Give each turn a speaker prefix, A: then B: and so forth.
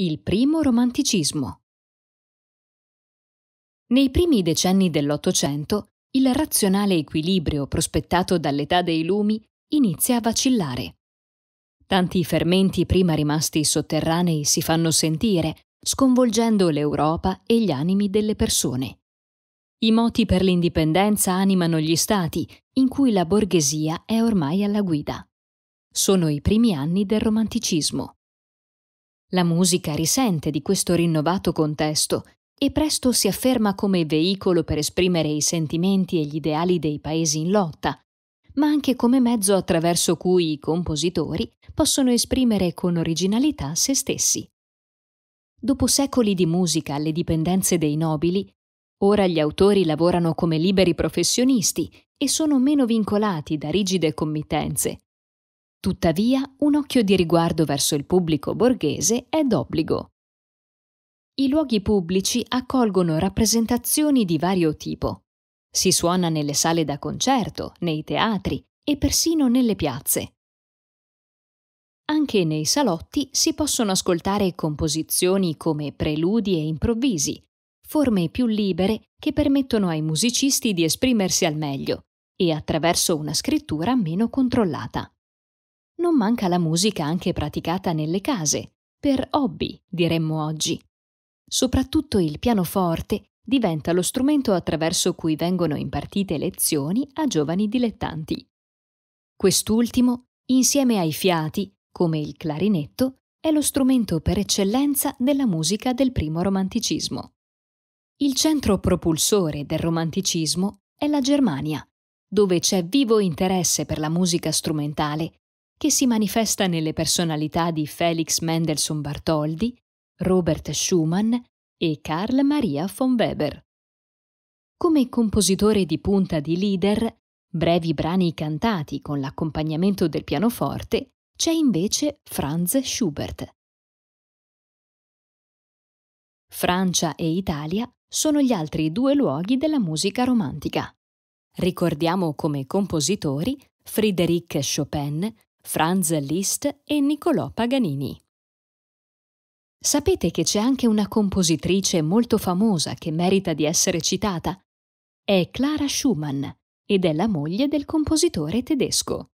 A: Il primo romanticismo. Nei primi decenni dell'Ottocento, il razionale equilibrio prospettato dall'età dei lumi inizia a vacillare. Tanti fermenti prima rimasti sotterranei si fanno sentire, sconvolgendo l'Europa e gli animi delle persone. I moti per l'indipendenza animano gli stati, in cui la borghesia è ormai alla guida. Sono i primi anni del romanticismo. La musica risente di questo rinnovato contesto e presto si afferma come veicolo per esprimere i sentimenti e gli ideali dei paesi in lotta, ma anche come mezzo attraverso cui i compositori possono esprimere con originalità se stessi. Dopo secoli di musica alle dipendenze dei nobili, ora gli autori lavorano come liberi professionisti e sono meno vincolati da rigide committenze, Tuttavia, un occhio di riguardo verso il pubblico borghese è d'obbligo. I luoghi pubblici accolgono rappresentazioni di vario tipo. Si suona nelle sale da concerto, nei teatri e persino nelle piazze. Anche nei salotti si possono ascoltare composizioni come preludi e improvvisi, forme più libere che permettono ai musicisti di esprimersi al meglio e attraverso una scrittura meno controllata non manca la musica anche praticata nelle case, per hobby, diremmo oggi. Soprattutto il pianoforte diventa lo strumento attraverso cui vengono impartite lezioni a giovani dilettanti. Quest'ultimo, insieme ai fiati, come il clarinetto, è lo strumento per eccellenza della musica del primo romanticismo. Il centro propulsore del romanticismo è la Germania, dove c'è vivo interesse per la musica strumentale che si manifesta nelle personalità di Felix Mendelssohn Bartholdi, Robert Schumann e Karl Maria von Weber. Come compositore di punta di Lieder, brevi brani cantati con l'accompagnamento del pianoforte, c'è invece Franz Schubert. Francia e Italia sono gli altri due luoghi della musica romantica. Ricordiamo come compositori Frédéric Chopin, Franz Liszt e Niccolò Paganini. Sapete che c'è anche una compositrice molto famosa che merita di essere citata? È Clara Schumann ed è la moglie del compositore tedesco.